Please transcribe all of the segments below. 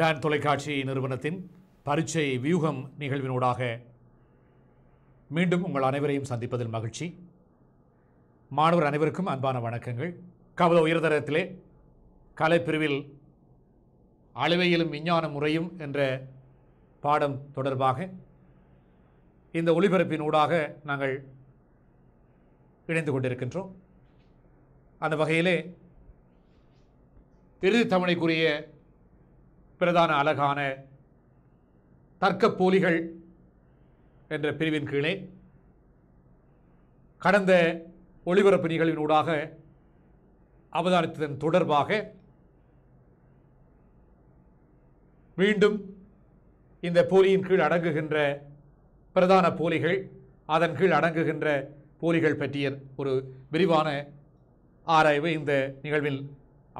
Don தொலைக்காட்சி நிறுவனத்தின் பரீட்சை வியூகம் நிகழ்வினூடாக மீண்டும் உங்கள் அனைவரையும் சந்திப்பதில் மகிழ்ச்சி மாணவர் அனைவருக்கும் அன்பான வணக்கங்கள் கவல உயர்தரத்திலே கலைப்பிரிவில் அளவையிலும் விஞ்ஞான முறையும் என்ற பாடம் தொடர்பாக இந்த ஒளிபரப்பினூடாக நாங்கள் இணைந்து கொண்டிருக்கின்றோம் அந்த வகையிலே இறுதி தமிழைக்குரிய பிரதான அழகான தர்க்கப்போலிகள் என்ற பிரிவின் கீழே கடந்த ஒளிபரப்பு நிகழ்வினூடாக அவதானித்ததன் தொடர்பாக மீண்டும் இந்த போலியின் கீழ் அடங்குகின்ற பிரதான போலிகள் அதன் கீழ் அடங்குகின்ற போலிகள் பற்றிய ஒரு விரிவான ஆராய்வு இந்த நிகழ்வில்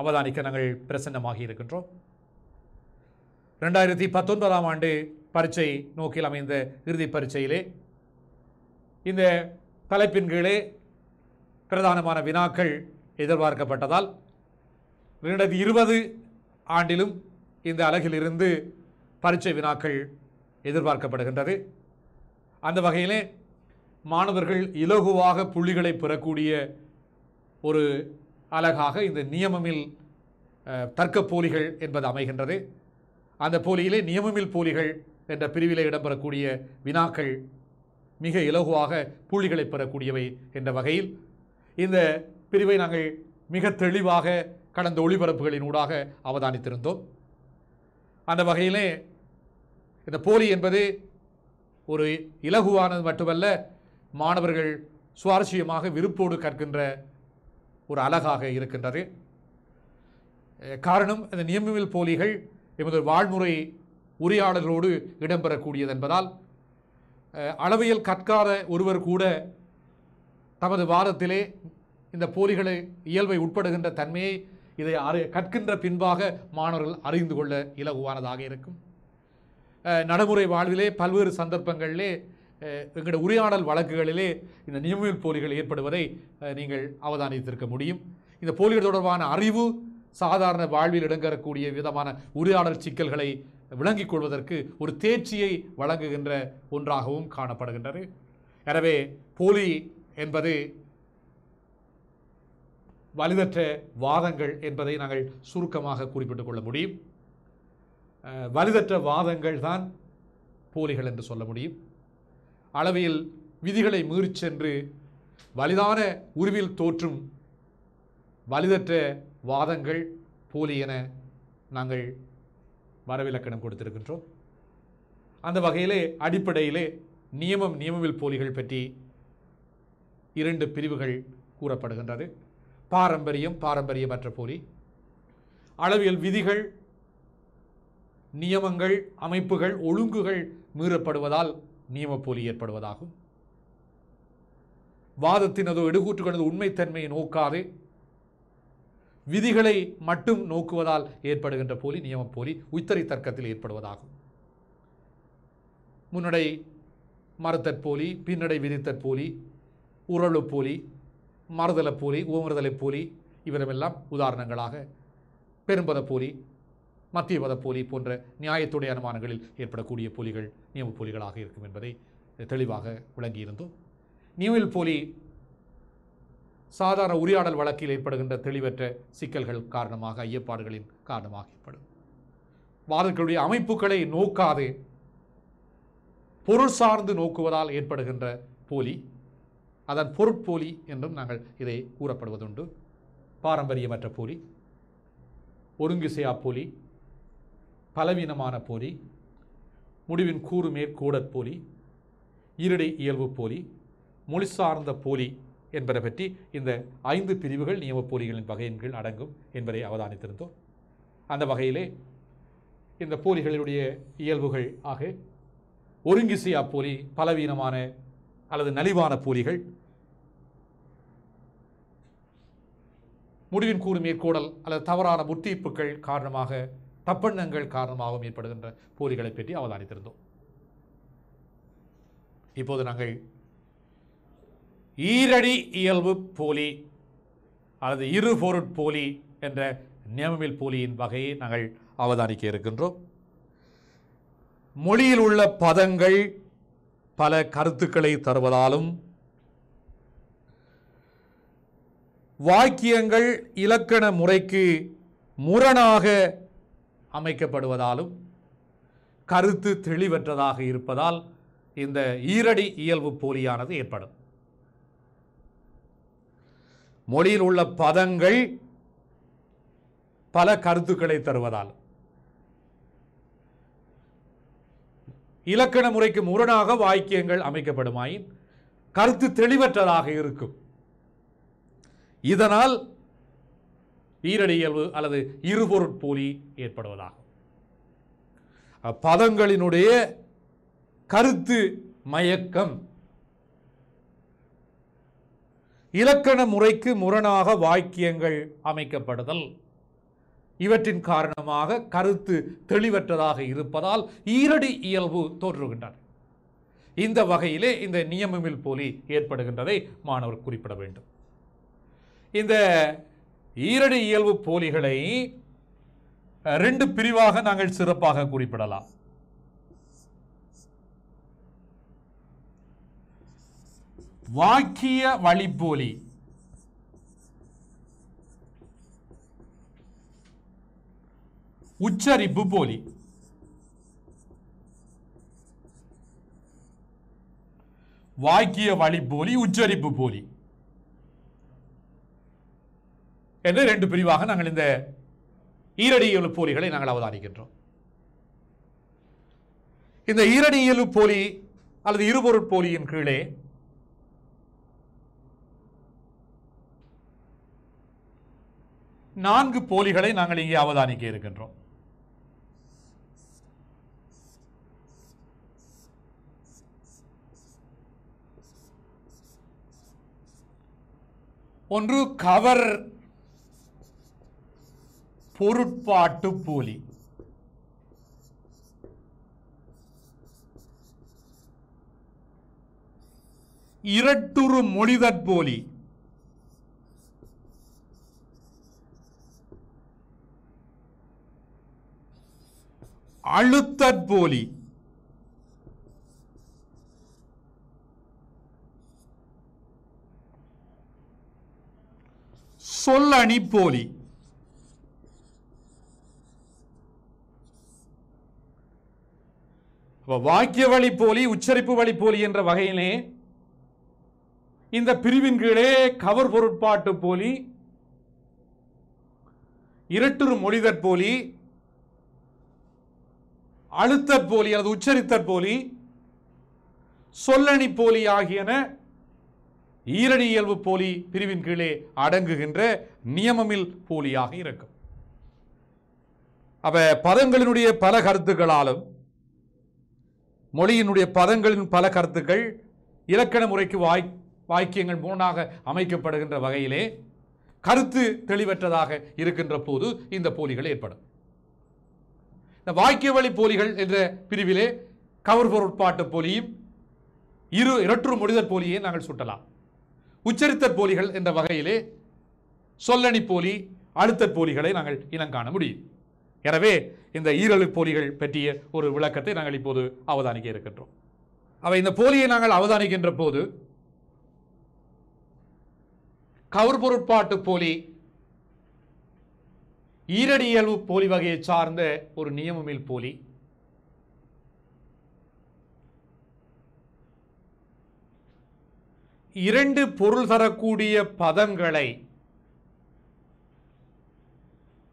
அவதானிக்க நாங்கள் பிரசன்னமாகி இருக்கின்றோம் ரெண்டாயிரத்தி பத்தொன்பதாம் ஆண்டு பரீட்சை நோக்கில் அமைந்த இறுதி பரீட்சையிலே இந்த தலைப்பின் கீழே பிரதானமான வினாக்கள் எதிர்பார்க்கப்பட்டதால் ரெண்டாயிரத்தி இருபது ஆண்டிலும் இந்த அலகிலிருந்து பரீட்சை வினாக்கள் எதிர்பார்க்கப்படுகின்றது அந்த வகையிலே மாணவர்கள் இலகுவாக புள்ளிகளை பெறக்கூடிய ஒரு அழகாக இந்த நியமமில் தர்க்கப்போலிகள் என்பது அமைகின்றது அந்த போலியிலே நியமமில் போலிகள் என்ற பிரிவிலே இடம்பெறக்கூடிய வினாக்கள் மிக இலகுவாக புள்ளிகளை பெறக்கூடியவை என்ற வகையில் இந்த பிரிவை நாங்கள் மிக தெளிவாக கடந்த ஒளிபரப்புகளின் ஊடாக அவதானித்திருந்தோம் அந்த வகையிலே இந்த போலி என்பது ஒரு இலகுவானது மட்டுமல்ல மாணவர்கள் சுவாரஸ்யமாக விருப்போடு கற்கின்ற ஒரு அழகாக இருக்கின்றது காரணம் இந்த நியமவில் போலிகள் எமது வாழ்முறை உரையாடலோடு இடம்பெறக்கூடியது என்பதால் அளவியல் கற்காத ஒருவர் கூட தமது வாதத்திலே இந்த போலிகளை இயல்பை உட்படுகின்ற தன்மையை இதை அறி கற்கின்ற பின்பாக மாணவர்கள் அறிந்து கொள்ள இலகுவானதாக இருக்கும் நடைமுறை வாழ்விலே பல்வேறு சந்தர்ப்பங்களிலே எங்களுடைய உரையாடல் வழக்குகளிலே இந்த நியமியல் போலிகள் ஏற்படுவதை நீங்கள் அவதானித்திருக்க முடியும் இந்த போலிகள் தொடர்பான அறிவு சாதாரண வாழ்வில் இடங்கரக்கூடிய விதமான உரையாடல் சிக்கல்களை விளங்கிக் கொள்வதற்கு ஒரு தேர்ச்சியை வழங்குகின்ற ஒன்றாகவும் காணப்படுகின்றது எனவே போலி என்பது வலிதற்ற வாதங்கள் என்பதை நாங்கள் சுருக்கமாக குறிப்பிட்டுக் கொள்ள முடியும் வலிதற்ற வாதங்கள் தான் போலிகள் என்று சொல்ல முடியும் அளவில் விதிகளை மீறிச்சென்று வலிதான உருவில் தோற்றும் வலிதற்ற வாதங்கள் போலி என நாங்கள் வரவிலக்கணம் கொடுத்திருக்கின்றோம் அந்த வகையிலே அடிப்படையிலே நியமம் நியமவில் போலிகள் பற்றி இரண்டு பிரிவுகள் கூறப்படுகின்றது பாரம்பரியம் பாரம்பரியமற்ற போலி அளவியல் விதிகள் நியமங்கள் அமைப்புகள் ஒழுங்குகள் மீறப்படுவதால் நியமப்போலி ஏற்படுவதாகும் வாதத்தினதோ எடுகூற்றுகளது உண்மைத்தன்மையை நோக்காது விதிகளை மட்டும் நோக்குவதால் ஏற்படுகின்ற போலி நியம போலி உத்தரை தர்க்கத்தில் ஏற்படுவதாகும் முன்னடை மறுத்தற்போலி பின்னடை விதித்தற்போலி உரளு போலி மறுதலை போலி ஓமறுதலை போலி இவரமெல்லாம் உதாரணங்களாக பெரும்பத போலி மத்திய பத போலி போன்ற நியாயத்துடைய அனுமானங்களில் ஏற்படக்கூடிய போலிகள் நியமப்போலிகளாக போலிகளாக இருக்கும் என்பதை தெளிவாக விளங்கியிருந்தோம் நியூவில் போலி சாதாரண உரியாடல் வழக்கில் ஏற்படுகின்ற தெளிவற்ற சிக்கல்கள் காரணமாக ஐயப்பாடுகளின் காரணமாக ஏற்படும் வாதங்களுடைய அமைப்புகளை நோக்காது பொருள் சார்ந்து நோக்குவதால் ஏற்படுகின்ற போலி அதன் பொருட்போலி என்றும் நாங்கள் இதை கூறப்படுவதுண்டு பாரம்பரியமற்ற போலி ஒருங்கிசையா போலி பலவீனமான போலி முடிவின் கூறு மேற்கூடற் போலி இருடை இயல்பு போலி மொழி சார்ந்த போலி என்பதை பற்றி இந்த ஐந்து பிரிவுகள் நியமப்போலிகளின் வகையின் கீழ் அடங்கும் என்பதை அவதானித்திருந்தோம் அந்த வகையிலே இந்த போலிகளினுடைய இயல்புகள் ஆக ஒருங்கிசியா போலி பலவீனமான அல்லது நலிவான போலிகள் முடிவின் கூறு மேற்கோடல் அல்லது தவறான முத்தீர்ப்புகள் காரணமாக தப்பெண்ணங்கள் காரணமாகவும் ஏற்படுகின்ற போலிகளை பற்றி அவதானித்திருந்தோம் இப்போது நாங்கள் ஈரடி இயல்பு போலி அல்லது இரு பொருட்போலி என்ற நியமமில் போலியின் வகையை நாங்கள் அவதானிக்க இருக்கின்றோம் மொழியில் உள்ள பதங்கள் பல கருத்துக்களை தருவதாலும் வாக்கியங்கள் இலக்கண முறைக்கு முரணாக அமைக்கப்படுவதாலும் கருத்து தெளிவற்றதாக இருப்பதால் இந்த ஈரடி இயல்பு போலியானது ஏற்படும் மொழியில் உள்ள பதங்கள் பல கருத்துக்களை தருவதால் இலக்கண முறைக்கு முரணாக வாக்கியங்கள் அமைக்கப்படுமாயின் கருத்து தெளிவற்றதாக இருக்கும் இதனால் ஈரடியல்வு அல்லது இருபொருட்போலி ஏற்படுவதாகும் பதங்களினுடைய கருத்து மயக்கம் இலக்கண முறைக்கு முரணாக வாக்கியங்கள் அமைக்கப்படுதல் இவற்றின் காரணமாக கருத்து தெளிவற்றதாக இருப்பதால் ஈரடி இயல்பு தோற்றுகின்றன இந்த வகையிலே இந்த நியமமில் போலி ஏற்படுகின்றதை மாணவர் குறிப்பிட வேண்டும் இந்த ஈரடி இயல்பு போலிகளை ரெண்டு பிரிவாக நாங்கள் சிறப்பாக குறிப்பிடலாம் வாக்கிய வழிப்போலி உச்சரிப்பு போலி வாக்கிய வழிப்போலி உச்சரிப்பு போலி என்று ரெண்டு பிரிவாக நாங்கள் இந்த ஈரடியல் போலிகளை நாங்கள் அவதானிக்கின்றோம் இந்த ஈரடியல் போலி அல்லது இருபொருட்போலியின் கீழே நான்கு போலிகளை நாங்கள் இங்கே அவதானிக்க இருக்கின்றோம் ஒன்று கவர் பொருட்பாட்டு போலி இரட்டுரு மொழிதற் போலி அழுத்தற் போலி சொல்லணி போலி வாக்கிய வழி போலி உச்சரிப்பு வழி போலி என்ற வகையிலே இந்த பிரிவின் கீழே கவர் பொருட்பாட்டு போலி இரட்டுரு மொழிதற் போலி அழுத்தற் போலி அல்லது உச்சரித்தற் போலி சொல்லணி போலி ஆகியன ஈரணி இயல்பு போலி பிரிவின் கீழே அடங்குகின்ற நியமமில் போலியாக இருக்கும் அவ பதங்களினுடைய பல கருத்துக்களாலும் மொழியினுடைய பதங்களின் பல கருத்துக்கள் இலக்கண முறைக்கு வாய் வாக்கியங்கள் மூணாக அமைக்கப்படுகின்ற வகையிலே கருத்து தெளிவற்றதாக இருக்கின்ற போது இந்த போலிகள் ஏற்படும் இந்த வாக்கிய வழி போலிகள் என்ற பிரிவிலே கவர் பொருட்பாட்டு போலியும் இரு இரற்று முடிதற் போலியை நாங்கள் சுட்டலாம் உச்சரித்த போலிகள் என்ற வகையிலே சொல்லணி போலி அழுத்த போலிகளை நாங்கள் இனம் காண முடியும் எனவே இந்த ஈரழு போலிகள் பற்றிய ஒரு விளக்கத்தை நாங்கள் இப்போது அவதானிக்க இருக்கின்றோம் அவை இந்த போலியை நாங்கள் அவதானிக்கின்ற போது கவர் பொருட்பாட்டு போலி ஈரடி போலி வகையை சார்ந்த ஒரு நியமமில் போலி இரண்டு பொருள் தரக்கூடிய பதங்களை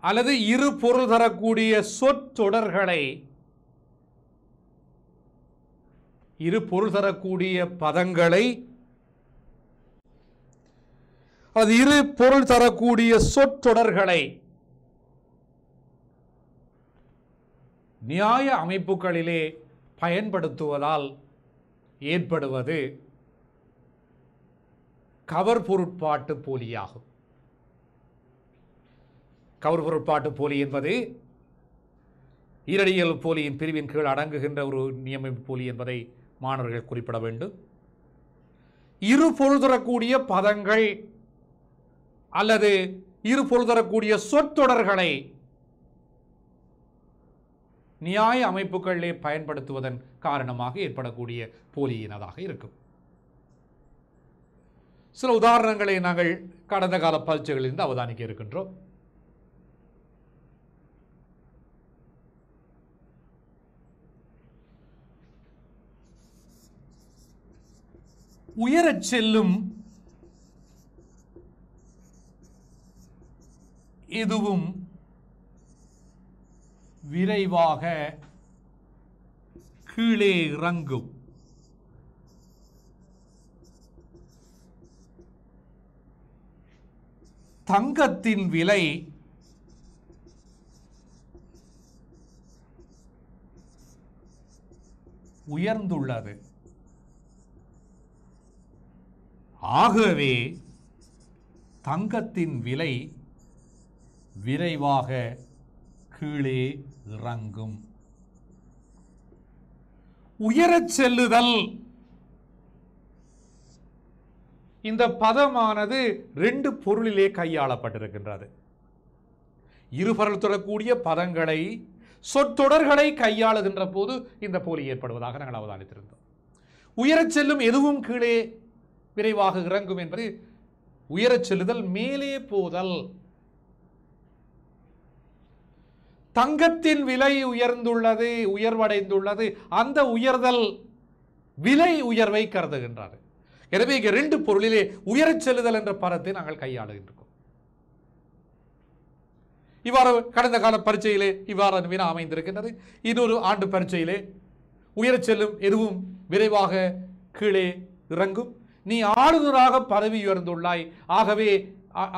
அல்லது இரு பொருள் தரக்கூடிய சொற்றொடர்களை இரு பொருள் தரக்கூடிய பதங்களை அல்லது இரு பொருள் தரக்கூடிய சொற்றொடர்களை நியாய அமைப்புகளிலே பயன்படுத்துவதால் ஏற்படுவது கவர் பொருட்பாட்டு போலியாகும் கவர் பொருட்பாட்டு போலி என்பது ஈரடியல் போலியின் பிரிவின் கீழ் அடங்குகின்ற ஒரு நியமிப்பு போலி என்பதை மாணவர்கள் குறிப்பிட வேண்டும் இரு பொருள் தரக்கூடிய பதங்கள் அல்லது இரு பொருள் தரக்கூடிய சொற்றொடர்களை நியாய அமைப்புகளிலே பயன்படுத்துவதன் காரணமாக ஏற்படக்கூடிய போலியினதாக இருக்கும் சில உதாரணங்களை நாங்கள் கடந்த கால இருந்து அவதானிக்க இருக்கின்றோம் உயரச் செல்லும் இதுவும் விரைவாக கீழே இறங்கும் தங்கத்தின் விலை உயர்ந்துள்ளது ஆகவே தங்கத்தின் விலை விரைவாக கீழே இறங்கும் உயரச் செல்லுதல் இந்த பதமானது ரெண்டு பொருளிலே கையாளப்பட்டிருக்கின்றது இருபொருள் தொடரக்கூடிய பதங்களை சொற்றொடர்களை கையாளுகின்ற போது இந்த போலி ஏற்படுவதாக நாங்கள் அவதானித்திருந்தோம் உயரச் செல்லும் எதுவும் கீழே விரைவாக இறங்கும் என்பது உயரச் செல்லுதல் மேலே போதல் தங்கத்தின் விலை உயர்ந்துள்ளது உயர்வடைந்துள்ளது அந்த உயர்தல் விலை உயர்வை கருதுகின்றார் எனவே இங்கே ரெண்டு பொருளிலே உயரச் செல்லுதல் என்ற பரத்தை நாங்கள் கையாளுகின்றோம் இவ்வாறு கடந்த கால பரீட்சையிலே இவ்வாறு வினா அமைந்திருக்கின்றது இன்னொரு ஆண்டு பரீட்சையிலே உயரச் செல்லும் எதுவும் விரைவாக கீழே இறங்கும் நீ ஆளுநராக பதவி உயர்ந்துள்ளாய் ஆகவே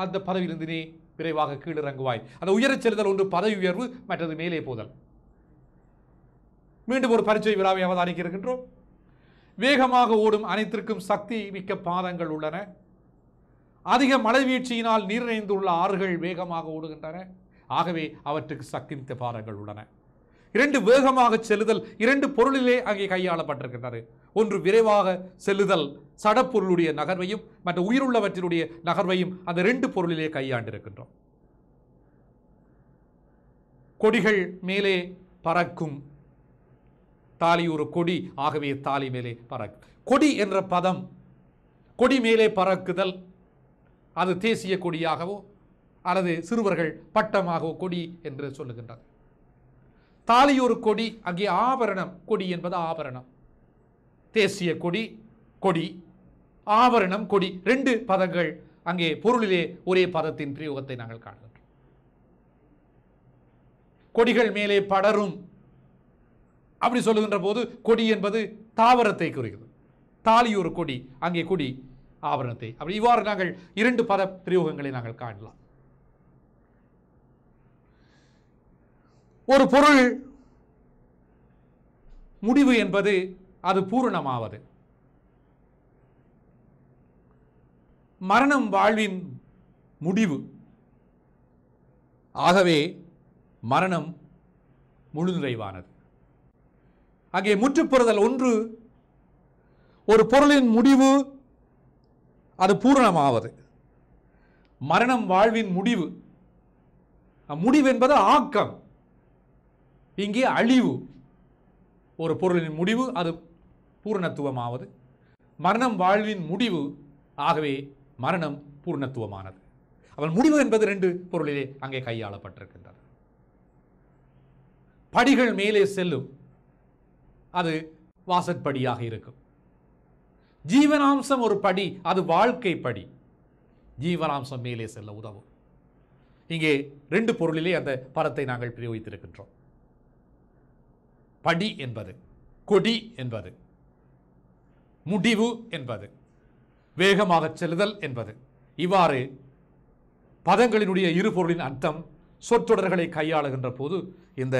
அந்த பதவியிலிருந்து நீ விரைவாக கீழிறங்குவாய் அந்த உயரச் செல்தல் ஒன்று பதவி உயர்வு மற்றது மேலே போதல் மீண்டும் ஒரு பரிச்சை விழாவை அவதானிக்க இருக்கின்றோம் வேகமாக ஓடும் அனைத்திற்கும் சக்தி மிக்க பாதங்கள் உள்ளன அதிக மழை வீழ்ச்சியினால் நீர் நிறைந்துள்ள ஆறுகள் வேகமாக ஓடுகின்றன ஆகவே அவற்றுக்கு சக்தி மிக்க பாதங்கள் உள்ளன இரண்டு வேகமாக செல்லுதல் இரண்டு பொருளிலே அங்கே கையாளப்பட்டிருக்கின்றது ஒன்று விரைவாக செல்லுதல் சடப்பொருளுடைய நகர்வையும் மற்ற உயிருள்ளவற்றினுடைய நகர்வையும் அந்த ரெண்டு பொருளிலே கையாண்டிருக்கின்றோம் கொடிகள் மேலே பறக்கும் தாலி ஒரு கொடி ஆகவே தாலி மேலே பறக்கு கொடி என்ற பதம் கொடி மேலே பறக்குதல் அது தேசிய கொடியாகவோ அல்லது சிறுவர்கள் பட்டமாகவோ கொடி என்று சொல்லுகின்றார் தாலியூர் கொடி அங்கே ஆபரணம் கொடி என்பது ஆபரணம் தேசிய கொடி கொடி ஆபரணம் கொடி ரெண்டு பதங்கள் அங்கே பொருளிலே ஒரே பதத்தின் பிரயோகத்தை நாங்கள் காண்கின்றோம் கொடிகள் மேலே படரும் அப்படி சொல்லுகின்ற போது கொடி என்பது தாவரத்தை குறிக்கிறது தாலியூர் கொடி அங்கே கொடி ஆபரணத்தை அப்படி இவ்வாறு நாங்கள் இரண்டு பத பிரயோகங்களை நாங்கள் காணலாம் ஒரு பொருள் முடிவு என்பது அது பூரணமாவது மரணம் வாழ்வின் முடிவு ஆகவே மரணம் முழு நிறைவானது அங்கே முற்றுப்பெறுதல் ஒன்று ஒரு பொருளின் முடிவு அது பூரணமாவது மரணம் வாழ்வின் முடிவு முடிவு என்பது ஆக்கம் இங்கே அழிவு ஒரு பொருளின் முடிவு அது பூர்ணத்துவமாவது மரணம் வாழ்வின் முடிவு ஆகவே மரணம் பூர்ணத்துவமானது அவள் முடிவு என்பது ரெண்டு பொருளிலே அங்கே கையாளப்பட்டிருக்கின்றது படிகள் மேலே செல்லும் அது வாசற்படியாக இருக்கும் ஜீவனாம்சம் ஒரு படி அது வாழ்க்கை படி ஜீவனாம்சம் மேலே செல்ல உதவும் இங்கே ரெண்டு பொருளிலே அந்த பரத்தை நாங்கள் பிரயோகித்திருக்கின்றோம் படி என்பது கொடி என்பது முடிவு என்பது வேகமாக செல்லுதல் என்பது இவ்வாறு பதங்களினுடைய இரு பொருளின் அர்த்தம் சொற்றொடர்களை கையாளுகின்ற போது இந்த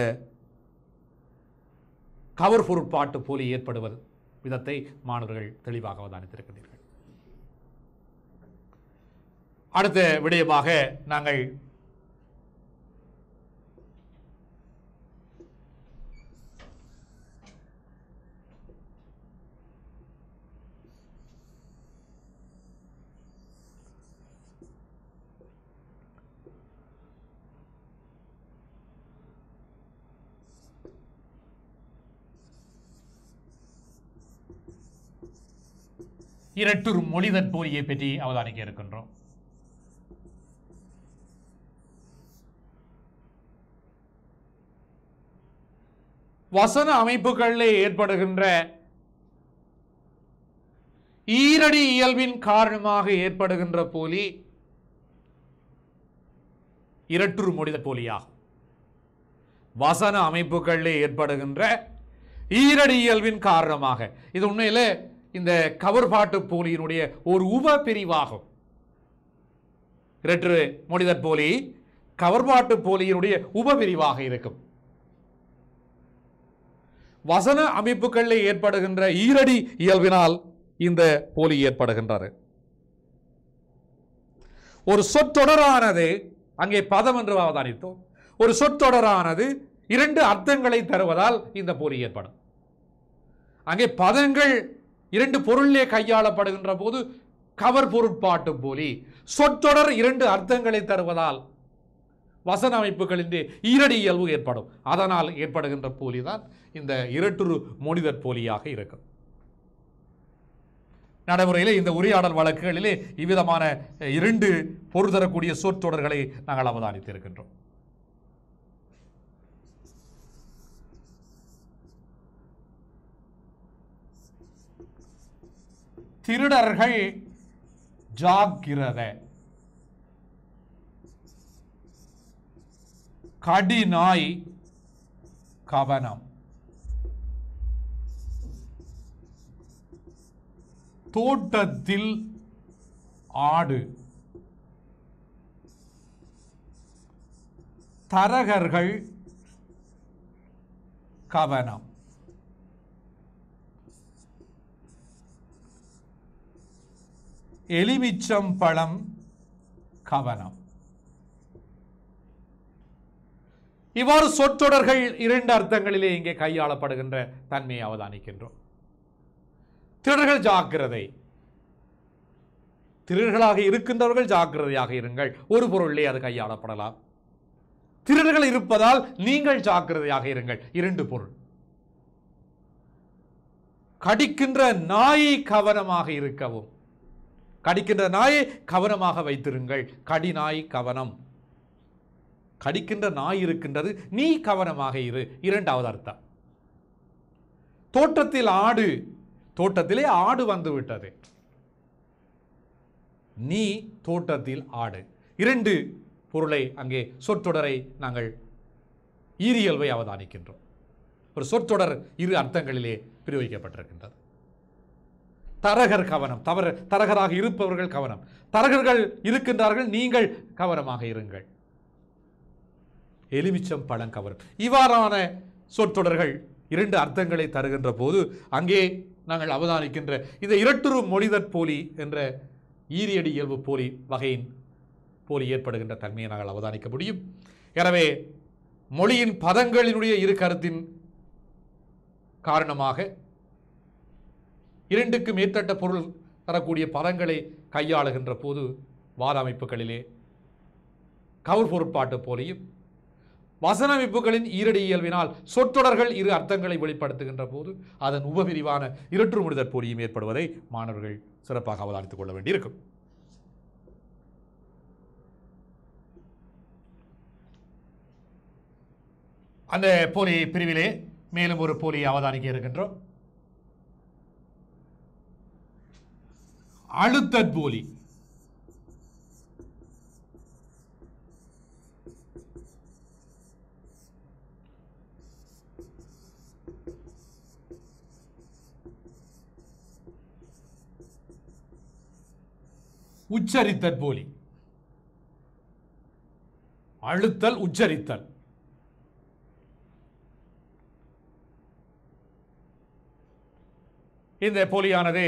கவர் பொருட்பாட்டு போலி ஏற்படுவது விதத்தை மாணவர்கள் தெளிவாக அவதானித்திருக்கின்றீர்கள் அடுத்த விடயமாக நாங்கள் இரட்டுரு மொழிதற் போலியை பற்றி அவதானிக்க இருக்கின்றோம் வசன அமைப்புகளில் ஏற்படுகின்ற ஈரடி இயல்பின் காரணமாக ஏற்படுகின்ற போலி இரட்டுரு மொழித போலியாகும் வசன அமைப்புகளில் ஏற்படுகின்ற ஈரடி இயல்பின் காரணமாக இது உண்மையில் இந்த பாட்டு போலியினுடைய ஒரு உப பிரிவாகும் இரட்டு மொழிதர் போலி கவர்பாட்டு போலியினுடைய உப பிரிவாக இருக்கும் வசன அமைப்புகளில் ஏற்படுகின்ற ஈரடி இயல்பினால் இந்த போலி ஏற்படுகின்றது ஒரு சொற்றொடரானது அங்கே பதம் என்று அவதானித்தோம் ஒரு சொற்றொடரானது இரண்டு அர்த்தங்களை தருவதால் இந்த போலி ஏற்படும் அங்கே பதங்கள் இரண்டு பொருளிலே கையாளப்படுகின்ற போது கவர் பொருட்பாட்டு போலி சொற்றொடர் இரண்டு அர்த்தங்களை தருவதால் வசன அமைப்புகளின் ஈரடி இயல்பு ஏற்படும் அதனால் ஏற்படுகின்ற போலி தான் இந்த இரட்டுரு மொழிதற் போலியாக இருக்கும் நடைமுறையிலே இந்த உரையாடல் வழக்குகளிலே இவ்விதமான இரண்டு பொருள் தரக்கூடிய சொற்றொடர்களை நாங்கள் அவதானித்திருக்கின்றோம் திருடர்கள் ஜாக்கிரத கடினாய் கவனம் தோட்டத்தில் ஆடு தரகர்கள் கவனம் எலிமிச்சம் பழம் கவனம் இவ்வாறு சொற்றொடர்கள் இரண்டு அர்த்தங்களிலே இங்கே கையாளப்படுகின்ற தன்மையை அவதானிக்கின்றோம் திருடர்கள் ஜாக்கிரதை திருடர்களாக இருக்கின்றவர்கள் ஜாக்கிரதையாக இருங்கள் ஒரு பொருளே அது கையாளப்படலாம் திருடர்கள் இருப்பதால் நீங்கள் ஜாக்கிரதையாக இருங்கள் இரண்டு பொருள் கடிக்கின்ற நாயை கவனமாக இருக்கவும் கடிக்கின்ற நாயை கவனமாக வைத்திருங்கள் கடி நாய் கவனம் கடிக்கின்ற நாய் இருக்கின்றது நீ கவனமாக இரு இரண்டாவது அர்த்தம் தோட்டத்தில் ஆடு தோட்டத்திலே ஆடு வந்து விட்டது நீ தோட்டத்தில் ஆடு இரண்டு பொருளை அங்கே சொற்றொடரை நாங்கள் ஈரியல்வை அவதானிக்கின்றோம் ஒரு சொற்றொடர் இரு அர்த்தங்களிலே பிரயோகிக்கப்பட்டிருக்கின்றது தரகர் கவனம் தவறு தரகராக இருப்பவர்கள் கவனம் தரகர்கள் இருக்கின்றார்கள் நீங்கள் கவனமாக இருங்கள் எலுமிச்சம் பழம் கவனம் இவ்வாறான சொற்றொடர்கள் இரண்டு அர்த்தங்களை தருகின்ற போது அங்கே நாங்கள் அவதானிக்கின்ற இந்த இரட்டுரு மொழிதற் போலி என்ற ஈரியடி இயல்பு போலி வகையின் போலி ஏற்படுகின்ற தன்மையை நாங்கள் அவதானிக்க முடியும் எனவே மொழியின் பதங்களினுடைய இரு கருத்தின் காரணமாக இரண்டுக்கு மேற்பட்ட பொருள் தரக்கூடிய பதங்களை கையாளுகின்ற போது வாத அமைப்புகளிலே கவர் பொருட்பாட்டு போலையும் வசன அமைப்புகளின் ஈரடி இயல்பினால் சொற்றொடர்கள் இரு அர்த்தங்களை வெளிப்படுத்துகின்ற போது அதன் உபவிரிவான இரட்டு முடிதற் போலியும் ஏற்படுவதை மாணவர்கள் சிறப்பாக அவதானித்துக் கொள்ள வேண்டியிருக்கும் அந்த போலி பிரிவிலே மேலும் ஒரு போலியை அவதானிக்க இருக்கின்றோம் போலி உச்சரித்தல் போலி அழுத்தல் உச்சரித்தல் இந்த போலியானது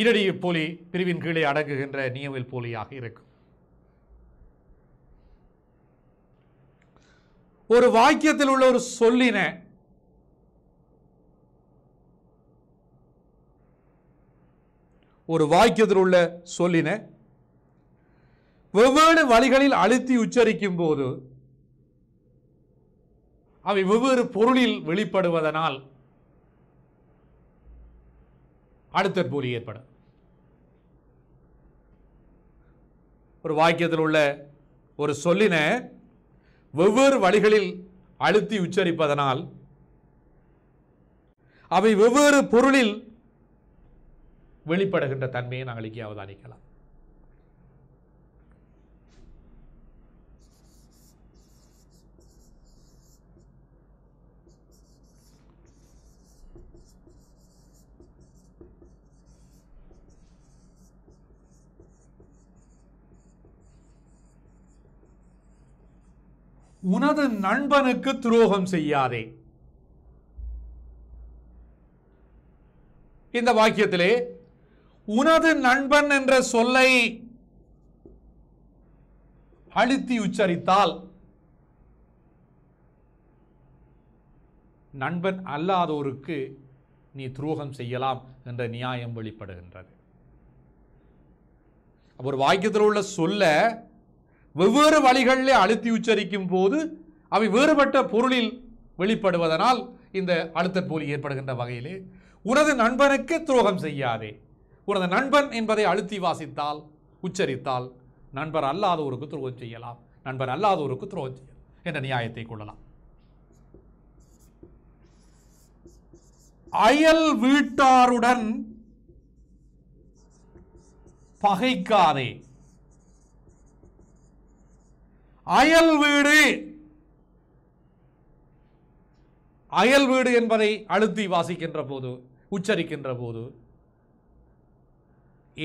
ஈரடிய போலி பிரிவின் கீழே அடங்குகின்ற நியவில் போலியாக இருக்கும் ஒரு வாக்கியத்தில் உள்ள ஒரு சொல்லின ஒரு வாக்கியத்தில் உள்ள சொல்லின வெவ்வேறு வழிகளில் அழுத்தி உச்சரிக்கும் போது அவை வெவ்வேறு பொருளில் வெளிப்படுவதனால் அடுத்த போலி ஏற்படும் ஒரு வாக்கியத்தில் உள்ள ஒரு சொல்லின வெவ்வேறு வழிகளில் அழுத்தி உச்சரிப்பதனால் அவை வெவ்வேறு பொருளில் வெளிப்படுகின்ற தன்மையை நாங்கள் இங்கே அவதானிக்கலாம் உனது நண்பனுக்கு துரோகம் செய்யாதே இந்த வாக்கியத்திலே உனது நண்பன் என்ற சொல்லை அழுத்தி உச்சரித்தால் நண்பன் அல்லாதோருக்கு நீ துரோகம் செய்யலாம் என்ற நியாயம் வெளிப்படுகின்றது ஒரு வாக்கியத்தில் உள்ள சொல்ல வெவ்வேறு வழிகளிலே அழுத்தி உச்சரிக்கும் போது அவை வேறுபட்ட பொருளில் வெளிப்படுவதனால் இந்த அழுத்த போலி ஏற்படுகின்ற வகையிலே உனது நண்பனுக்கு துரோகம் செய்யாதே உனது நண்பன் என்பதை அழுத்தி வாசித்தால் உச்சரித்தால் நண்பர் அல்லாதோருக்கு துரோகம் செய்யலாம் நண்பர் அல்லாதோருக்கு துரோகம் செய்யலாம் என்ற நியாயத்தை கொள்ளலாம் அயல் வீட்டாருடன் பகைக்காதே அயல் வீடு அயல் வீடு என்பதை அழுத்தி வாசிக்கின்ற போது உச்சரிக்கின்ற போது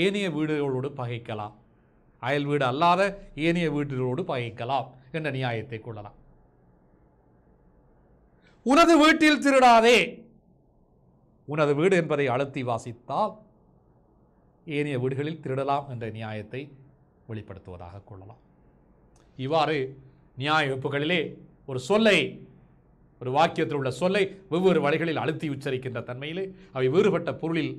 ஏனைய வீடுகளோடு பகைக்கலாம் அயல் வீடு அல்லாத ஏனைய வீடுகளோடு பகைக்கலாம் என்ற நியாயத்தை கொள்ளலாம் உனது வீட்டில் திருடாதே உனது வீடு என்பதை அழுத்தி வாசித்தால் ஏனைய வீடுகளில் திருடலாம் என்ற நியாயத்தை வெளிப்படுத்துவதாக கொள்ளலாம் இவ்வாறு நியாய வகுப்புகளிலே ஒரு சொல்லை ஒரு வாக்கியத்தில் உள்ள சொல்லை வெவ்வேறு வழிகளில் அழுத்தி உச்சரிக்கின்ற தன்மையிலே அவை வேறுபட்ட பொருளில்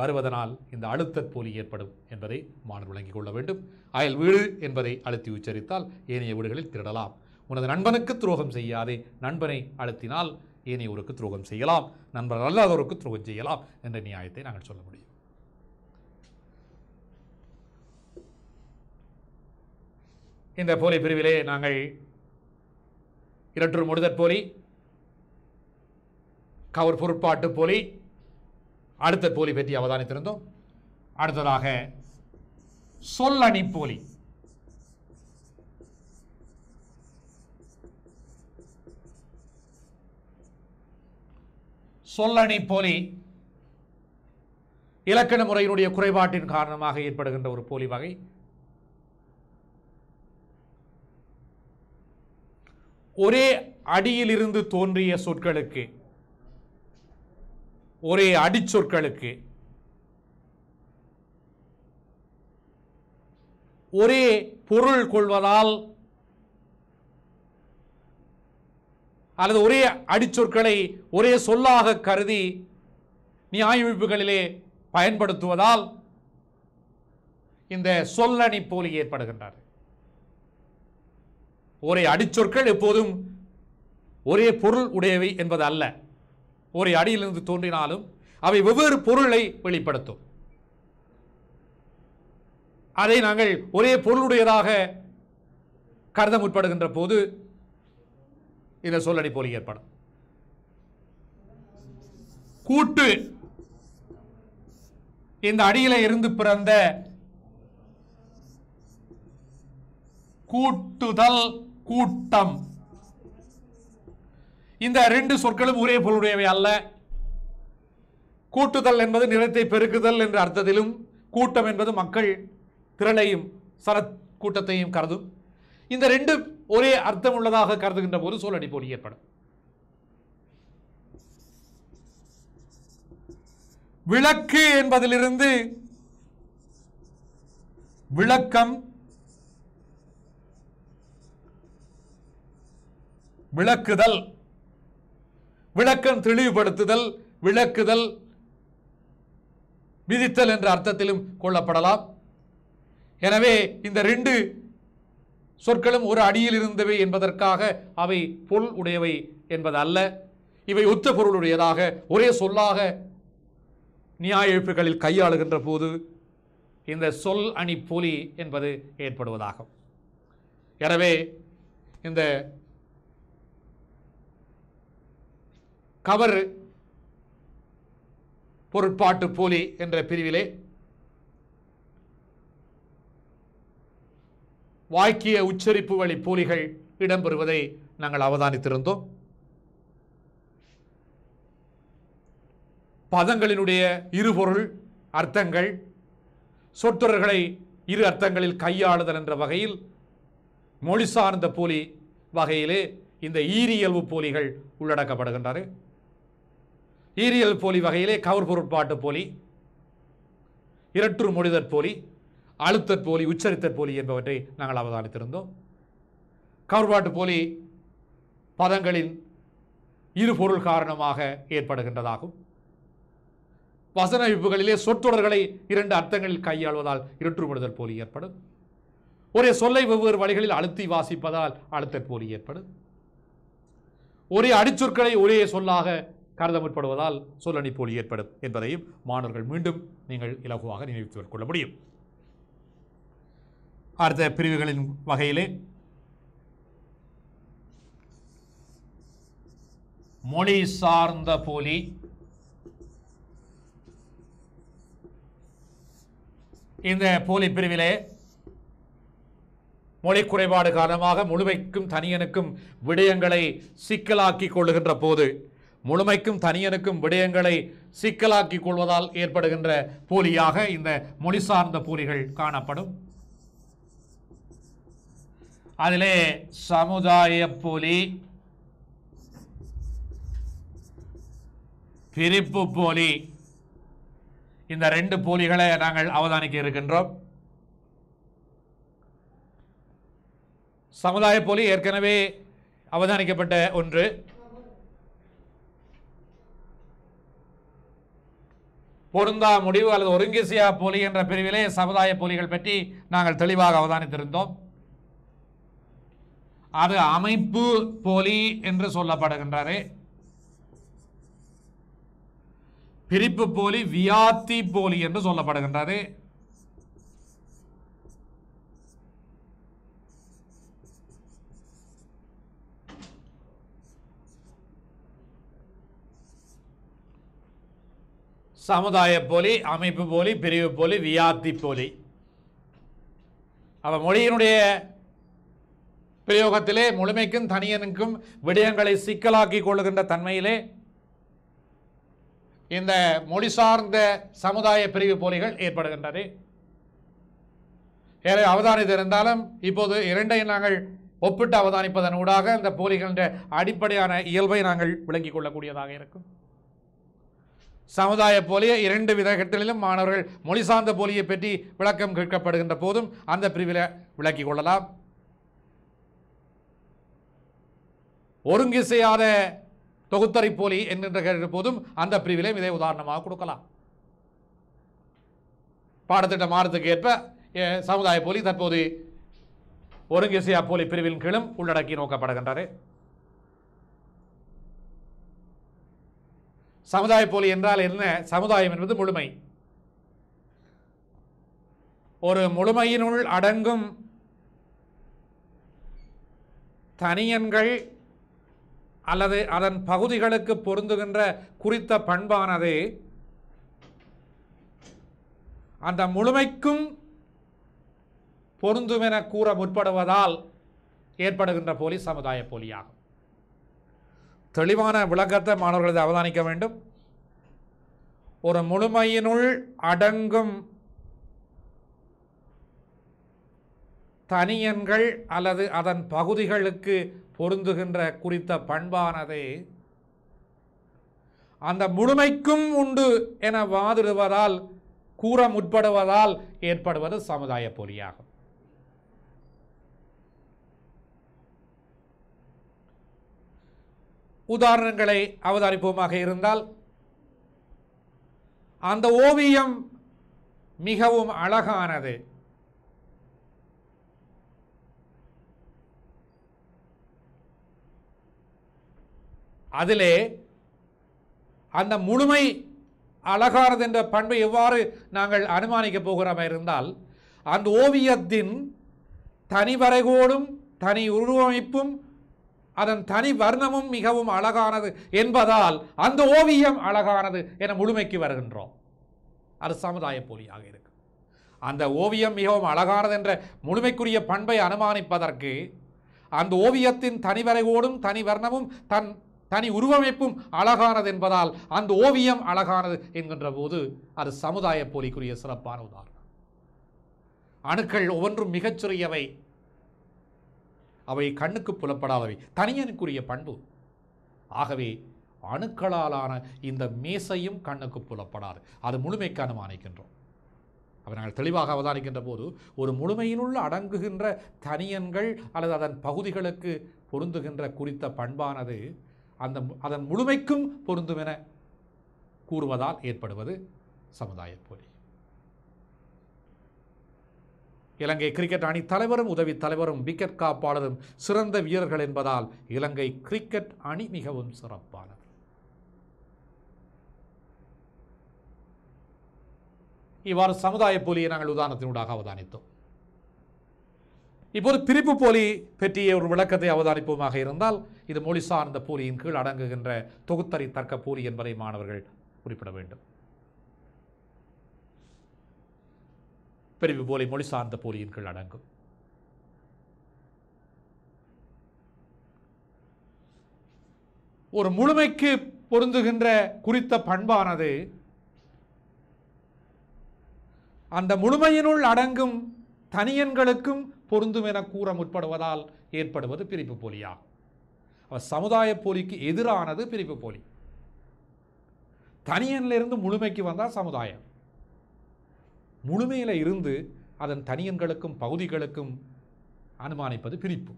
வருவதனால் இந்த அழுத்த போலி ஏற்படும் என்பதை மாணவர் விளங்கிக் கொள்ள வேண்டும் அயல் வீடு என்பதை அழுத்தி உச்சரித்தால் ஏனைய வீடுகளில் திருடலாம் உனது நண்பனுக்கு துரோகம் செய்யாதே நண்பனை அழுத்தினால் ஏனையோருக்கு துரோகம் செய்யலாம் நண்பர் அல்லாதவருக்கு துரோகம் செய்யலாம் என்ற நியாயத்தை நாங்கள் சொல்ல முடியும் இந்த போலி பிரிவிலே நாங்கள் இரட்டூர் முடிதற் போலி கவர் பொருட்பாட்டு போலி அடுத்த போலி பற்றி அவதானித்திருந்தோம் அடுத்ததாக சொல்லணி போலி சொல்லணி போலி இலக்கண முறையினுடைய குறைபாட்டின் காரணமாக ஏற்படுகின்ற ஒரு போலி வகை ஒரே அடியிலிருந்து தோன்றிய சொற்களுக்கு ஒரே அடிச்சொற்களுக்கு ஒரே பொருள் கொள்வதால் அல்லது ஒரே அடிச்சொற்களை ஒரே சொல்லாக கருதி நியாயமைப்புகளிலே பயன்படுத்துவதால் இந்த சொல்லணி போலி ஏற்படுகின்றார் ஒரே அடிச்சொற்கள் எப்போதும் ஒரே பொருள் உடையவை என்பது அல்ல ஒரே அடியிலிருந்து தோன்றினாலும் அவை வெவ்வேறு பொருளை வெளிப்படுத்தும் அதை நாங்கள் ஒரே பொருளுடையதாக கருத முற்படுகின்ற போது இந்த சொல்லடி போல ஏற்படும் கூட்டு இந்த அடியில இருந்து பிறந்த கூட்டுதல் கூட்டம் இந்த ரெண்டு சொற்களும் ஒரே பொருளுடையவை அல்ல கூட்டுதல் என்பது நிலத்தை பெருக்குதல் என்ற அர்த்தத்திலும் கூட்டம் என்பது மக்கள் திரளையும் சரத் கூட்டத்தையும் கருதும் இந்த ரெண்டு ஒரே அர்த்தம் உள்ளதாக கருதுகின்ற போது சூழடிப்போடு ஏற்படும் விளக்கு என்பதிலிருந்து விளக்கம் விளக்குதல் விளக்கம் தெளிவுபடுத்துதல் விளக்குதல் விதித்தல் என்ற அர்த்தத்திலும் கொள்ளப்படலாம் எனவே இந்த ரெண்டு சொற்களும் ஒரு அடியில் இருந்தவை என்பதற்காக அவை பொருள் உடையவை என்பது அல்ல இவை ஒத்த பொருளுடையதாக ஒரே சொல்லாக நியாய எழுப்புகளில் கையாளுகின்ற போது இந்த சொல் அணி புலி என்பது ஏற்படுவதாகும் எனவே இந்த கவர் பொருட்பாட்டு போலி என்ற பிரிவிலே வாக்கிய உச்சரிப்பு வழி போலிகள் இடம்பெறுவதை நாங்கள் அவதானித்திருந்தோம் பதங்களினுடைய இருபொருள் அர்த்தங்கள் சொற்றொடர்களை இரு அர்த்தங்களில் கையாளுதல் என்ற வகையில் மொழி சார்ந்த போலி வகையிலே இந்த ஈரியல்வு போலிகள் உள்ளடக்கப்படுகின்றன ஈரியல் போலி வகையிலே கவர் பொருட்பாட்டு போலி இரட்டுர் மொழிதற் போலி அழுத்தற் போலி உச்சரித்தற் போலி என்பவற்றை நாங்கள் அவதானித்திருந்தோம் கவர்பாட்டு போலி பதங்களின் இரு பொருள் காரணமாக ஏற்படுகின்றதாகும் வசனமைப்புகளிலே சொற்றொடர்களை இரண்டு அர்த்தங்களில் கையாள்வதால் இருற்றுப்படுதல் போலி ஏற்படும் ஒரே சொல்லை வெவ்வேறு வழிகளில் அழுத்தி வாசிப்பதால் அழுத்தற் போலி ஏற்படும் ஒரே அடிச்சொற்களை ஒரே சொல்லாக கருத முற்படுவதால் போல் ஏற்படும் என்பதையும் மாணவர்கள் மீண்டும் நீங்கள் இலகுவாக நினைவித்துக் கொள்ள முடியும் அடுத்த பிரிவுகளின் வகையிலே மொழி சார்ந்த போலி இந்த போலி பிரிவிலே மொழி குறைபாடு காரணமாக முழுமைக்கும் தனியனுக்கும் விடயங்களை சிக்கலாக்கி கொள்ளுகின்ற போது முழுமைக்கும் தனியனுக்கும் விடயங்களை சிக்கலாக்கி கொள்வதால் ஏற்படுகின்ற போலியாக இந்த மொழி சார்ந்த போலிகள் காணப்படும் அதிலே சமுதாய போலி பிரிப்பு போலி இந்த ரெண்டு போலிகளை நாங்கள் அவதானிக்க இருக்கின்றோம் சமுதாய போலி ஏற்கனவே அவதானிக்கப்பட்ட ஒன்று பொருந்தா முடிவு அல்லது ஒருங்கிசியா போலி என்ற பிரிவிலே சமுதாய போலிகள் பற்றி நாங்கள் தெளிவாக அவதானித்திருந்தோம் அது அமைப்பு போலி என்று சொல்லப்படுகின்றாரே பிரிப்பு போலி வியாத்தி போலி என்று சொல்லப்படுகின்றது சமுதாய போலி அமைப்பு போலி பிரிவு போலி வியாப்தி போலி அவ மொழியினுடைய பிரயோகத்திலே முழுமைக்கும் தனியனுக்கும் விடயங்களை சிக்கலாக்கி கொள்ளுகின்ற தன்மையிலே இந்த மொழி சார்ந்த சமுதாய பிரிவு போலிகள் ஏற்படுகின்றது ஏழை அவதானித்து இருந்தாலும் இப்போது இரண்டையும் நாங்கள் ஒப்பிட்டு அவதானிப்பதன் ஊடாக இந்த போலிகளின் அடிப்படையான இயல்பை நாங்கள் விளங்கிக் கொள்ளக்கூடியதாக இருக்கும் சமுதாய போலியை இரண்டு விதகத்திலும் மாணவர்கள் மொழி சார்ந்த போலியை பற்றி விளக்கம் கேட்கப்படுகின்ற போதும் அந்த பிரிவில் விளக்கிக் கொள்ளலாம் ஒருங்கிசையாத செய்யாத போலி என்கின்ற கேட்ட போதும் அந்த பிரிவிலையும் இதை உதாரணமாக கொடுக்கலாம் பாடத்திட்ட மாறத்துக்கு ஏற்ப சமுதாய போலி தற்போது ஒருங்கிசையா போலி பிரிவின் கீழும் உள்ளடக்கி நோக்கப்படுகின்றன சமுதாய போலி என்றால் என்ன சமுதாயம் என்பது முழுமை ஒரு முழுமையினுள் அடங்கும் தனியன்கள் அல்லது அதன் பகுதிகளுக்கு பொருந்துகின்ற குறித்த பண்பானது அந்த முழுமைக்கும் பொருந்துமென கூற முற்படுவதால் ஏற்படுகின்ற போலி சமுதாய போலியாகும் தெளிவான விளக்கத்தை மாணவர்களது அவதானிக்க வேண்டும் ஒரு முழுமையினுள் அடங்கும் தனியன்கள் அல்லது அதன் பகுதிகளுக்கு பொருந்துகின்ற குறித்த பண்பானது அந்த முழுமைக்கும் உண்டு என வாதிடுவதால் கூற முற்படுவதால் ஏற்படுவது சமுதாய பொறியாகும் உதாரணங்களை அவதானிப்போமாக இருந்தால் அந்த ஓவியம் மிகவும் அழகானது அதிலே அந்த முழுமை அழகானது என்ற பண்பை எவ்வாறு நாங்கள் அனுமானிக்க போகிறோம் இருந்தால் அந்த ஓவியத்தின் தனி வரைகோடும் தனி உருவமைப்பும் அதன் தனி வர்ணமும் மிகவும் அழகானது என்பதால் அந்த ஓவியம் அழகானது என முழுமைக்கு வருகின்றோம் அது சமுதாய போலியாக இருக்கு அந்த ஓவியம் மிகவும் அழகானது என்ற முழுமைக்குரிய பண்பை அனுமானிப்பதற்கு அந்த ஓவியத்தின் தனிவரைவோடும் தனி வர்ணமும் தன் தனி உருவமைப்பும் அழகானது என்பதால் அந்த ஓவியம் அழகானது என்கின்ற போது அது சமுதாய போலிக்குரிய சிறப்பான உதாரணம் அணுக்கள் ஒவ்வொன்றும் மிகச்சிறியவை அவை கண்ணுக்கு புலப்படாதவை தனியனுக்குரிய பண்பு ஆகவே அணுக்களாலான இந்த மேசையும் கண்ணுக்கு புலப்படாது அது முழுமைக்கான மாணிக்கின்றோம் அப்போ நாங்கள் தெளிவாக அவதானிக்கின்ற போது ஒரு முழுமையினுள் அடங்குகின்ற தனியன்கள் அல்லது அதன் பகுதிகளுக்கு பொருந்துகின்ற குறித்த பண்பானது அந்த அதன் முழுமைக்கும் பொருந்தும் என கூறுவதால் ஏற்படுவது சமுதாய போலி இலங்கை கிரிக்கெட் அணி தலைவரும் உதவி தலைவரும் விக்கெட் காப்பாளரும் சிறந்த வீரர்கள் என்பதால் இலங்கை கிரிக்கெட் அணி மிகவும் சிறப்பானது இவ்வாறு சமுதாய போலியை நாங்கள் உதாரணத்தினூடாக அவதானித்தோம் இப்போது பிரிப்பு போலி பற்றிய ஒரு விளக்கத்தை அவதானிப்போமாக இருந்தால் இது மொழி சார்ந்த போலியின் கீழ் அடங்குகின்ற தொகுத்தறி தர்க்க போலி என்பதை மாணவர்கள் குறிப்பிட வேண்டும் பிரிவு போலி மொழி சார்ந்த கீழ் அடங்கும் ஒரு முழுமைக்கு பொருந்துகின்ற குறித்த பண்பானது அந்த முழுமையினுள் அடங்கும் தனியன்களுக்கும் பொருந்தும் என கூற முற்படுவதால் ஏற்படுவது பிரிப்பு போலியா சமுதாய போலிக்கு எதிரானது பிரிப்பு போலி தனியனிலிருந்து முழுமைக்கு வந்தால் சமுதாயம் முழுமையில் இருந்து அதன் தனியன்களுக்கும் பகுதிகளுக்கும் அனுமானிப்பது பிரிப்பு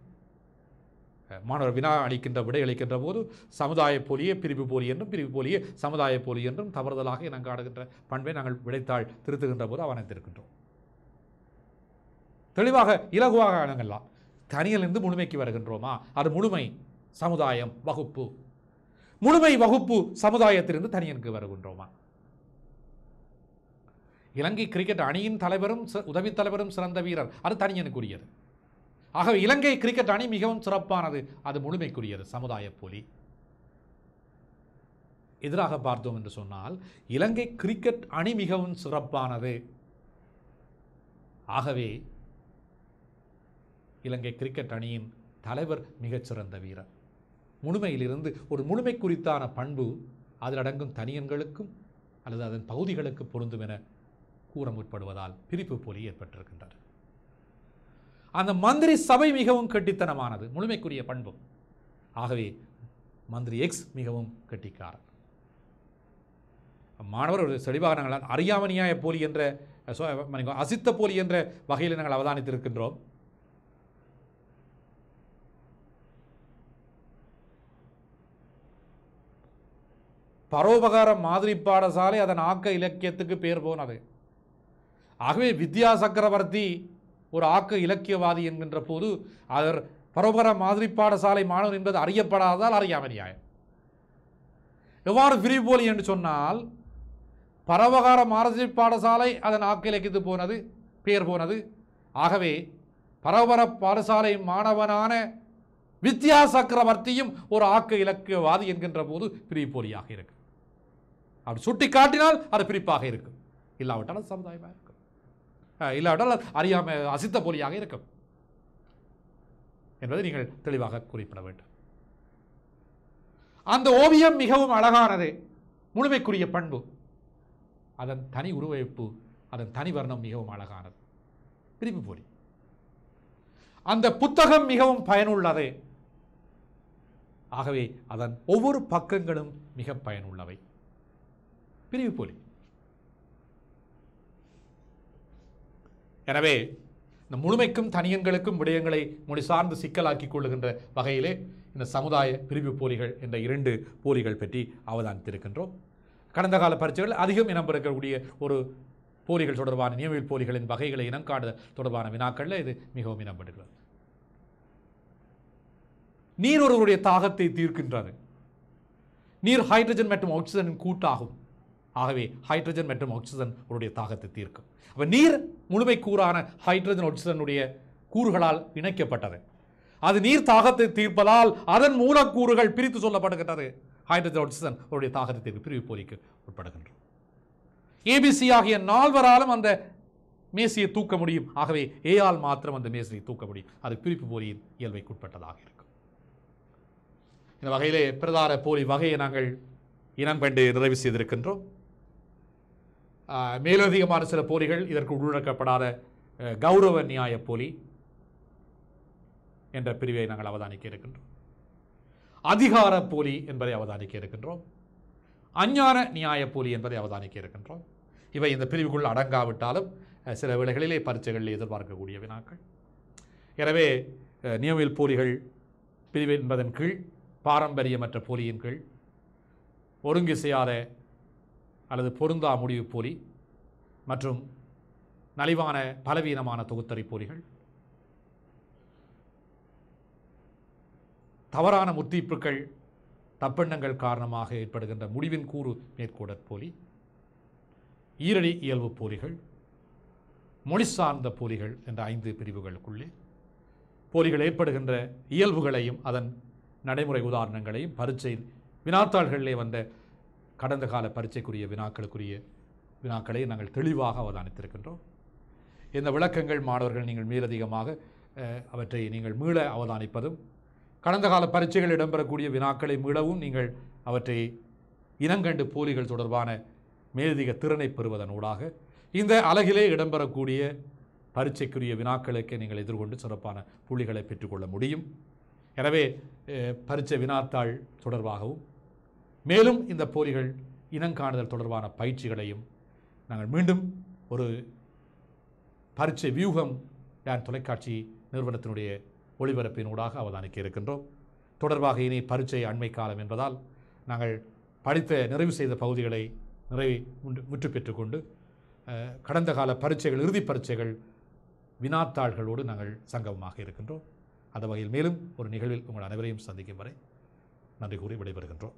மாணவர் வினா அளிக்கின்ற விடை அளிக்கின்ற போது சமுதாய போலியே பிரிவு போலி என்றும் பிரிவு போலியே சமுதாய போலி என்றும் தவறுதலாக இனங்காடுகின்ற பண்பை நாங்கள் விடைத்தாள் திருத்துகின்ற போது அவனைத்திருக்கின்றோம் தெளிவாக இலகுவாக இனங்கள்லாம் தனியிலிருந்து முழுமைக்கு வருகின்றோமா அது முழுமை சமுதாயம் வகுப்பு முழுமை வகுப்பு சமுதாயத்திலிருந்து தனியனுக்கு வருகின்றோமா இலங்கை கிரிக்கெட் அணியின் தலைவரும் உதவி தலைவரும் சிறந்த வீரர் அது தனியனுக்குரியது ஆகவே இலங்கை கிரிக்கெட் அணி மிகவும் சிறப்பானது அது முழுமைக்குரியது சமுதாய போலி எதிராக பார்த்தோம் என்று சொன்னால் இலங்கை கிரிக்கெட் அணி மிகவும் சிறப்பானது ஆகவே இலங்கை கிரிக்கெட் அணியின் தலைவர் மிகச்சிறந்த வீரர் முழுமையிலிருந்து ஒரு முழுமை குறித்தான பண்பு அதில் அடங்கும் தனியன்களுக்கும் அல்லது அதன் பகுதிகளுக்கு பொருந்தும் என கூற முற்படுவதால் பிரிப்பு போலி ஏற்பட்டிருக்கின்றது அந்த மந்திரி சபை மிகவும் கெட்டித்தனமானது முழுமைக்குரிய பண்பு ஆகவே மந்திரி எக்ஸ் மிகவும் கெட்டிக்காரன் மாணவர் ஒரு தெளிவாக நாங்கள் அறியாமணியாய போலி என்ற அசித்த போலி என்ற வகையில் நாங்கள் அவதானித்திருக்கின்றோம் பரோபகார மாதிரி பாடசாலை அதன் ஆக்க இலக்கியத்துக்கு பேர் போனது ஆகவே வித்யா சக்கரவர்த்தி ஒரு ஆக்க இலக்கியவாதி என்கின்ற போது அவர் பரோபர மாதிரி பாடசாலை மாணவர் என்பது அறியப்படாததால் அறியாம நியாயம் எவ்வாறு விரிபோலி என்று சொன்னால் பரவகார மாரசி பாடசாலை அதன் ஆக்க இலக்கியத்து போனது பெயர் போனது ஆகவே பரவர பாடசாலை மாணவனான வித்யா சக்கரவர்த்தியும் ஒரு ஆக்க இலக்கியவாதி என்கின்ற போது பிரிப்போலியாக இருக்கு அப்படி சுட்டி காட்டினால் அது பிரிப்பாக இருக்கும் இல்லாவிட்டால் சமுதாயமாக இருக்கும் இல்லாவிட்டால் அறியாமை அசித்த போலியாக இருக்கும் என்பதை நீங்கள் தெளிவாக குறிப்பிட வேண்டும் அந்த ஓவியம் மிகவும் அழகானது முழுமைக்குரிய பண்பு அதன் தனி உருவமைப்பு அதன் தனி வர்ணம் மிகவும் அழகானது பிரிப்பு போலி அந்த புத்தகம் மிகவும் பயனுள்ளது ஆகவே அதன் ஒவ்வொரு பக்கங்களும் மிக பயனுள்ளவை பிரிவு போலி எனவே இந்த முழுமைக்கும் தனியங்களுக்கும் விடயங்களை மொழி சார்ந்து சிக்கலாக்கி கொள்ளுகின்ற வகையிலே இந்த சமுதாய பிரிவு போலிகள் என்ற இரண்டு போலிகள் பற்றி அவதானித்திருக்கின்றோம் கடந்த கால பரீட்சைகள் அதிகம் இனம் இடம்பெறக்கூடிய ஒரு போலிகள் தொடர்பான நியமியல் போலிகளின் வகைகளை இனம் காண தொடர்பான வினாக்களில் இது மிகவும் இனம் பெறுகிறது நீர் ஒருவருடைய தாகத்தை தீர்க்கின்றது நீர் ஹைட்ரஜன் மற்றும் ஆக்சிஜனின் கூட்டாகும் ஆகவே ஹைட்ரஜன் மற்றும் ஆக்சிஜன் உடைய தாகத்தை தீர்க்கும் அப்போ நீர் முழுமை கூறான ஹைட்ரஜன் ஆக்சிஜனுடைய கூறுகளால் இணைக்கப்பட்டது அது நீர் தாகத்தை தீர்ப்பதால் அதன் மூலக்கூறுகள் பிரித்து சொல்லப்படுகின்றது ஹைட்ரஜன் ஆக்சிஜன் அவருடைய தாகத்தை தீர்ப்பு பிரிவு போலிக்கு உட்படுகின்றோம் ஏபிசி ஆகிய நால்வராலும் அந்த மேசியை தூக்க முடியும் ஆகவே ஏஆல் மாத்திரம் அந்த மேசியை தூக்க முடியும் அது பிரிப்பு போலியின் இயல்பைக்குட்பட்டதாக இருக்கும் இந்த வகையிலே பிரதார போலி வகையை நாங்கள் இனம் கண்டு நிறைவு செய்திருக்கின்றோம் மேலதிகமான சில போலிகள் இதற்கு உள்ளடக்கப்படாத கௌரவ நியாய போலி என்ற பிரிவை நாங்கள் அவதானிக்க இருக்கின்றோம் அதிகார போலி என்பதை அவதானிக்க இருக்கின்றோம் அஞ்ஞான நியாய போலி என்பதை அவதானிக்க இருக்கின்றோம் இவை இந்த பிரிவுக்குள் அடங்காவிட்டாலும் சில வேளைகளிலே பரீட்சைகளில் எதிர்பார்க்கக்கூடிய வினாக்கள் எனவே நியமில் போலிகள் பிரிவு என்பதன் கீழ் பாரம்பரியமற்ற போலியின் கீழ் ஒருங்கிசையாத அல்லது பொருந்தா முடிவு போலி மற்றும் நலிவான பலவீனமான தொகுத்தறி போலிகள் தவறான முத்திப்புக்கள் தப்பெண்ணங்கள் காரணமாக ஏற்படுகின்ற முடிவின் கூறு மேற்கூடற் போலி ஈரடி இயல்பு போலிகள் மொழி சார்ந்த போலிகள் என்ற ஐந்து பிரிவுகளுக்குள்ளே போலிகள் ஏற்படுகின்ற இயல்புகளையும் அதன் நடைமுறை உதாரணங்களையும் பரீட்சையில் வினாத்தாள்களிலே வந்த கடந்த கால பரீட்சைக்குரிய வினாக்களுக்குரிய வினாக்களை நாங்கள் தெளிவாக அவதானித்திருக்கின்றோம் இந்த விளக்கங்கள் மாணவர்கள் நீங்கள் மேலதிகமாக அவற்றை நீங்கள் மீள அவதானிப்பதும் கடந்த கால பரீட்சைகள் இடம்பெறக்கூடிய வினாக்களை மீளவும் நீங்கள் அவற்றை இனங்கண்டு போலிகள் தொடர்பான மேலதிக திறனை ஊடாக இந்த அலகிலே இடம்பெறக்கூடிய பரீட்சைக்குரிய வினாக்களுக்கு நீங்கள் எதிர்கொண்டு சிறப்பான புள்ளிகளை பெற்றுக்கொள்ள முடியும் எனவே பரீட்சை வினாத்தாள் தொடர்பாகவும் மேலும் இந்த போலிகள் இனங்காணுதல் தொடர்பான பயிற்சிகளையும் நாங்கள் மீண்டும் ஒரு பரீட்சை வியூகம் யான் தொலைக்காட்சி நிறுவனத்தினுடைய ஒளிபரப்பினூடாக அவதானிக்க இருக்கின்றோம் தொடர்பாக இனி பரீட்சை அண்மை காலம் என்பதால் நாங்கள் படித்த நிறைவு செய்த பகுதிகளை நிறைவு முற்று பெற்றுக்கொண்டு கடந்த கால பரீட்சைகள் இறுதி பரீட்சைகள் வினாத்தாள்களோடு நாங்கள் சங்கமமாக இருக்கின்றோம் அந்த வகையில் மேலும் ஒரு நிகழ்வில் உங்கள் அனைவரையும் சந்திக்கும் வரை நன்றி கூறி விடைபெறுகின்றோம்